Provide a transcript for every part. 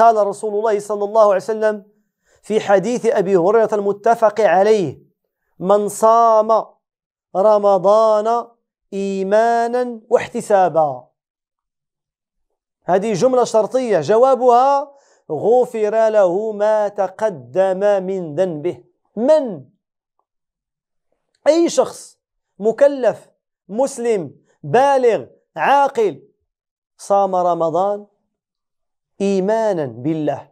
قال رسول الله صلى الله عليه وسلم في حديث أبي هريرة المتفق عليه من صام رمضان إيمانا واحتسابا هذه جملة شرطية جوابها غفر له ما تقدم من ذنبه من أي شخص مكلف مسلم بالغ عاقل صام رمضان إيمانا بالله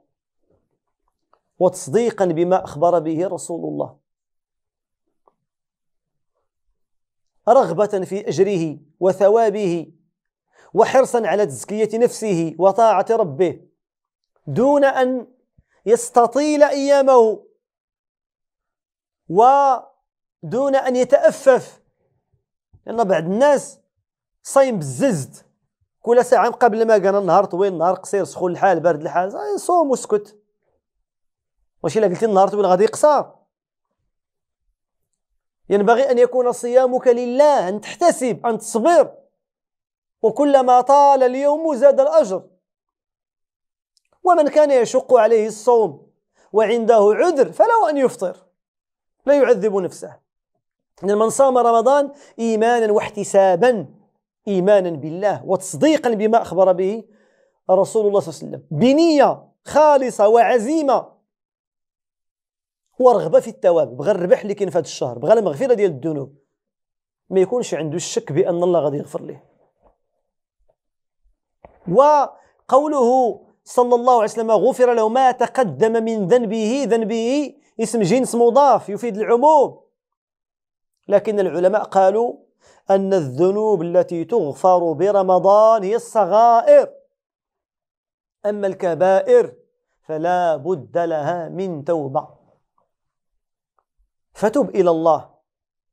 وتصديقا بما أخبر به رسول الله رغبة في أجره وثوابه وحرصا على تزكية نفسه وطاعة ربه دون أن يستطيل أيامه ودون أن يتأفف لأن بعض الناس صايم بالززد كل ساعه قبل ما كان النهار طويل النهار قصير سخون الحال بارد الحال صوم واسكت واش الا قلتي النهار طويل غادي يقصر ينبغي ان يكون صيامك لله ان تحتسب ان تصبر وكلما طال اليوم زاد الاجر ومن كان يشق عليه الصوم وعنده عذر فله ان يفطر لا يعذب نفسه ان من صام رمضان ايمانا واحتسابا إيمانا بالله وتصديقا بما أخبر به رسول الله صلى الله عليه وسلم بنية خالصة وعزيمة ورغبة في التواب بغى الربح اللي كاين في هذا الشهر بغى المغفرة ديال الذنوب ما يكونش عنده الشك بأن الله غادي يغفر ليه وقوله صلى الله عليه وسلم غفر له ما تقدم من ذنبه ذنبه اسم جنس مضاف يفيد العموم لكن العلماء قالوا أن الذنوب التي تغفر برمضان هي الصغائر أما الكبائر فلا بد لها من توبة فتب إلى الله